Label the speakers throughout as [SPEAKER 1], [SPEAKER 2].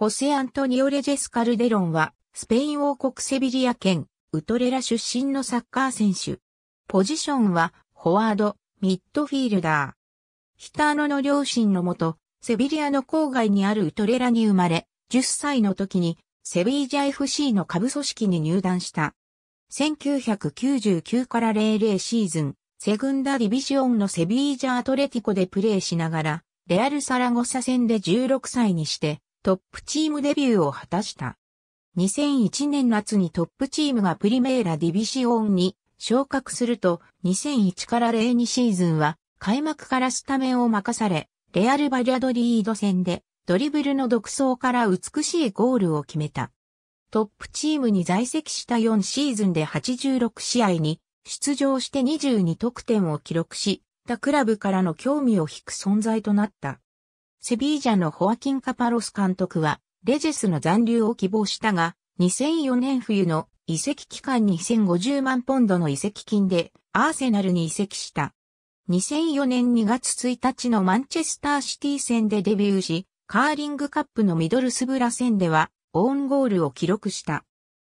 [SPEAKER 1] ホセ・アントニオ・レジェス・カルデロンは、スペイン王国セビリア県、ウトレラ出身のサッカー選手。ポジションは、フォワード、ミッドフィールダー。ヒターノの両親のもと、セビリアの郊外にあるウトレラに生まれ、10歳の時に、セビージャ FC の下部組織に入団した。1999から00シーズン、セグンダディビジオンのセビージャアトレティコでプレーしながら、レアルサラゴサ戦で16歳にして、トップチームデビューを果たした。2001年夏にトップチームがプリメーラディビシオンに昇格すると2001から02シーズンは開幕からスタメンを任され、レアル・バリャドリード戦でドリブルの独走から美しいゴールを決めた。トップチームに在籍した4シーズンで86試合に出場して22得点を記録し、他クラブからの興味を引く存在となった。セビージャのホアキン・カパロス監督は、レジェスの残留を希望したが、2004年冬の移籍期間に1050万ポンドの移籍金で、アーセナルに移籍した。2004年2月1日のマンチェスターシティ戦でデビューし、カーリングカップのミドルスブラ戦では、オウンゴールを記録した。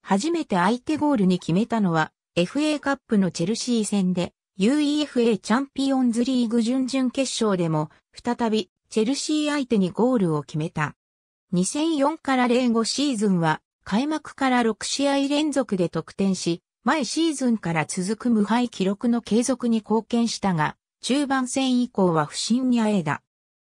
[SPEAKER 1] 初めて相手ゴールに決めたのは、FA カップのチェルシー戦で、UEFA チャンピオンズリーグ準々決勝でも、再びチェルシー相手にゴールを決めた。2004から05シーズンは開幕から6試合連続で得点し、前シーズンから続く無敗記録の継続に貢献したが、中盤戦以降は不振にあえだ。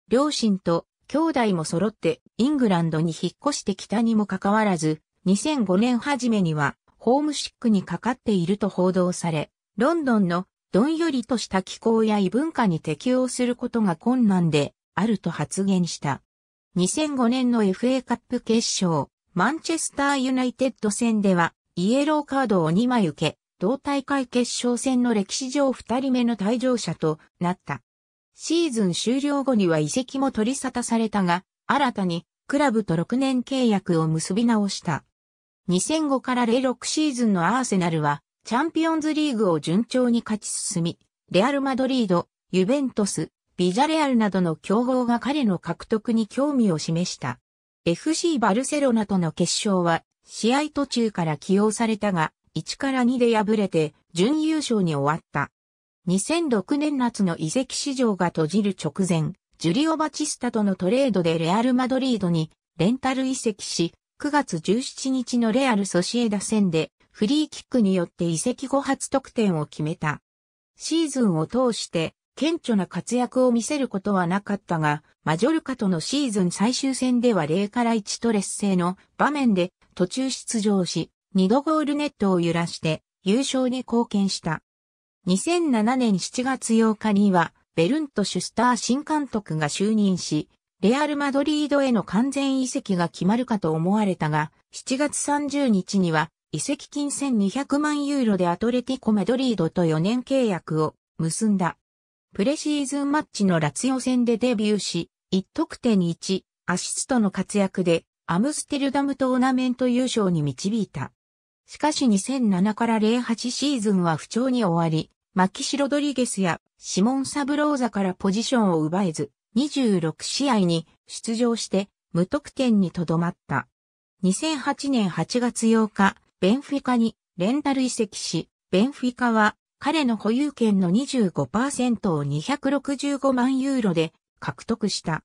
[SPEAKER 1] 両親と兄弟も揃ってイングランドに引っ越してきたにもかかわらず、2005年初めにはホームシックにかかっていると報道され、ロンドンのどんよりとした気候や異文化に適応することが困難で、あると発言した。2005年の FA カップ決勝、マンチェスターユナイテッド戦では、イエローカードを2枚受け、同大会決勝戦の歴史上2人目の退場者となった。シーズン終了後には移籍も取り沙汰されたが、新たにクラブと6年契約を結び直した。2005から06シーズンのアーセナルは、チャンピオンズリーグを順調に勝ち進み、レアル・マドリード、ユベントス、ビジャレアルなどの競合が彼の獲得に興味を示した。FC バルセロナとの決勝は、試合途中から起用されたが、1から2で敗れて、準優勝に終わった。2006年夏の移籍市場が閉じる直前、ジュリオ・バチスタとのトレードでレアル・マドリードにレンタル移籍し、9月17日のレアル・ソシエダ戦でフリーキックによって移籍後初得点を決めた。シーズンを通して顕著な活躍を見せることはなかったが、マジョルカとのシーズン最終戦では0から1と劣勢の場面で途中出場し、2度ゴールネットを揺らして優勝に貢献した。2007年7月8日には、ベルント・シュスター新監督が就任し、レアル・マドリードへの完全移籍が決まるかと思われたが、7月30日には、移籍金1200万ユーロでアトレティコ・マドリードと4年契約を結んだ。プレシーズンマッチのラツヨ戦でデビューし、1得点1、アシストの活躍で、アムステルダムトーナメント優勝に導いた。しかし2007から08シーズンは不調に終わり、マキシ・ロドリゲスやシモン・サブローザからポジションを奪えず、26試合に出場して無得点にとどまった。2008年8月8日、ベンフィカにレンタル移籍し、ベンフィカは彼の保有権の25%を265万ユーロで獲得した。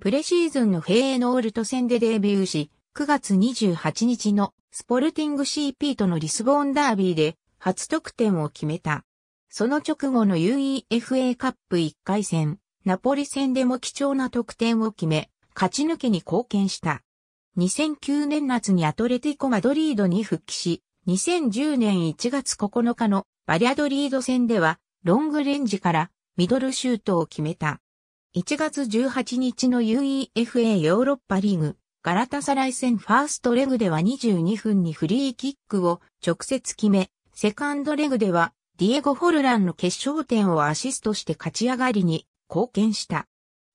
[SPEAKER 1] プレシーズンの平営ノオルト戦でデビューし、9月28日のスポルティング CP とのリスボンダービーで初得点を決めた。その直後の UEFA カップ1回戦、ナポリ戦でも貴重な得点を決め、勝ち抜けに貢献した。2009年夏にアトレティコ・マドリードに復帰し、2010年1月9日のバリアドリード戦ではロングレンジからミドルシュートを決めた。1月18日の UEFA ヨーロッパリーグガラタサライ戦ファーストレグでは22分にフリーキックを直接決め、セカンドレグではディエゴ・ホルランの決勝点をアシストして勝ち上がりに貢献した。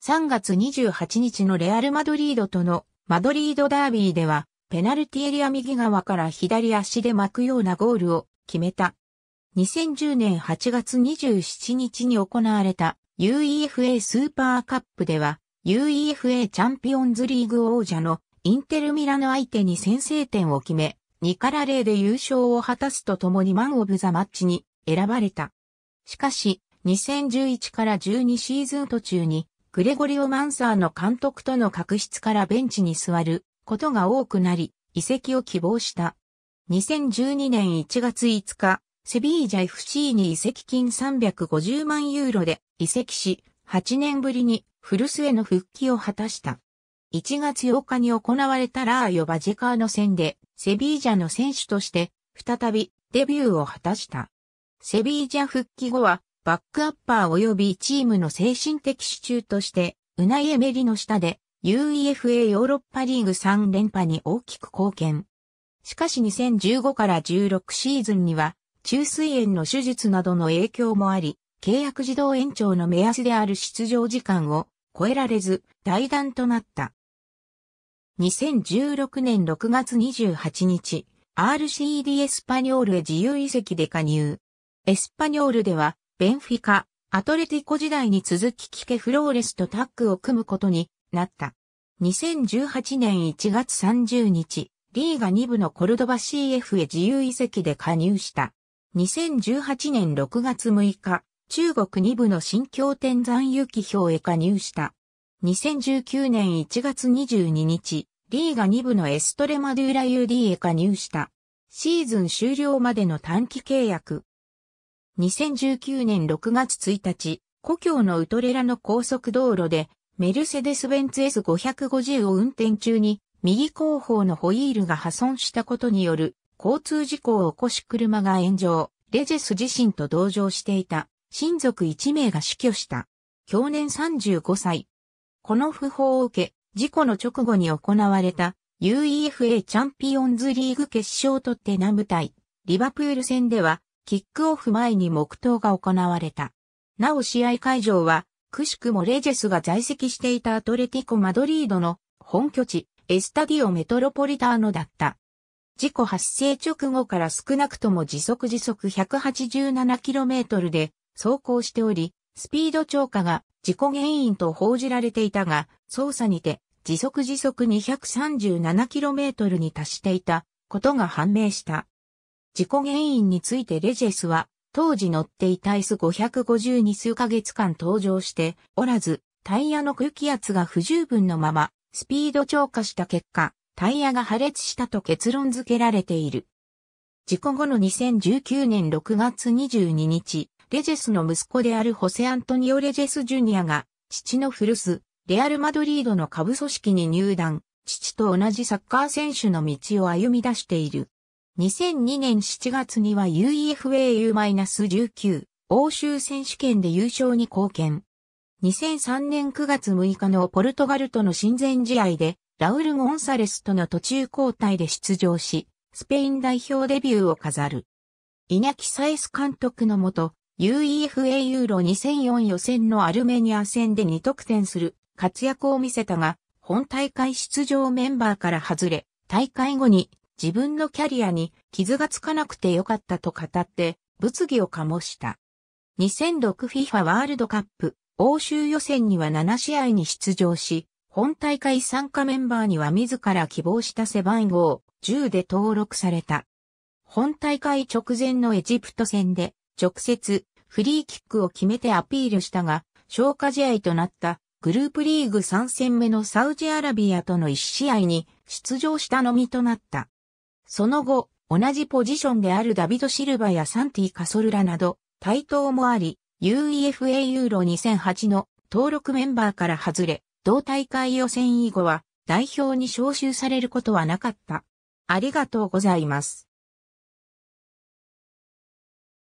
[SPEAKER 1] 3月28日のレアル・マドリードとのマドリードダービーではペナルティエリア右側から左足で巻くようなゴールを決めた。2010年8月27日に行われた UEFA スーパーカップでは UEFA チャンピオンズリーグ王者のインテルミラノ相手に先制点を決め2から0で優勝を果たすとともにマンオブザマッチに選ばれた。しかし2011から12シーズン途中にグレゴリオ・マンサーの監督との確執からベンチに座ることが多くなり、移籍を希望した。2012年1月5日、セビージャ FC に移籍金350万ユーロで移籍し、8年ぶりに古末への復帰を果たした。1月8日に行われたラーヨ・バジェカーの戦で、セビージャの選手として、再びデビューを果たした。セビージャ復帰後は、バックアッパー及びチームの精神的支柱として、うなえエメリの下で UEFA ヨーロッパリーグ3連覇に大きく貢献。しかし2015から16シーズンには、中水炎の手術などの影響もあり、契約自動延長の目安である出場時間を超えられず、大弾となった。2016年6月28日、RCD エスパニョールへ自由移籍で加入。エスパニョールでは、ベンフィカ、アトレティコ時代に続きキケフローレスとタッグを組むことになった。2018年1月30日、リーガ2部のコルドバ CF へ自由移籍で加入した。2018年6月6日、中国2部の新京天山遊機表へ加入した。2019年1月22日、リーガ2部のエストレマドゥーラ UD へ加入した。シーズン終了までの短期契約。2019年6月1日、故郷のウトレラの高速道路でメルセデス・ベンツ S550 を運転中に右後方のホイールが破損したことによる交通事故を起こし車が炎上、レジェス自身と同乗していた親族1名が死去した。去年35歳。この訃報を受け、事故の直後に行われた UEFA チャンピオンズリーグ決勝とテナム対リバプール戦ではキックオフ前に黙祷が行われた。なお試合会場はくしくもレジェスが在籍していたアトレティコ・マドリードの本拠地、エスタディオ・メトロポリターノだった。事故発生直後から少なくとも時速時速 187km で走行しており、スピード超過が事故原因と報じられていたが、捜査にて時速時速 237km に達していたことが判明した。事故原因についてレジェスは当時乗っていた S550 に数ヶ月間登場しておらず、タイヤの空気圧が不十分のまま、スピード超過した結果、タイヤが破裂したと結論付けられている。事故後の2019年6月22日、レジェスの息子であるホセアントニオ・レジェス・ジュニアが、父の古巣、レアル・マドリードの下部組織に入団、父と同じサッカー選手の道を歩み出している。2002年7月には UEFAU-19 欧州選手権で優勝に貢献。2003年9月6日のポルトガルとの親善試合でラウル・ゴンサレスとの途中交代で出場し、スペイン代表デビューを飾る。稲木サエス監督のもと、UEFA ユーロ2004予選のアルメニア戦で2得点する活躍を見せたが、本大会出場メンバーから外れ、大会後に自分のキャリアに傷がつかなくてよかったと語って物議を醸した。2006FIFA ワールドカップ欧州予選には7試合に出場し、本大会参加メンバーには自ら希望した背番号10で登録された。本大会直前のエジプト戦で直接フリーキックを決めてアピールしたが、消化試合となったグループリーグ3戦目のサウジアラビアとの1試合に出場したのみとなった。その後、同じポジションであるダビド・シルバやサンティ・カソルラなど、対等もあり、UEFA ユーロ2008の登録メンバーから外れ、同大会予選以後は代表に招集されることはなかった。ありがとうございます。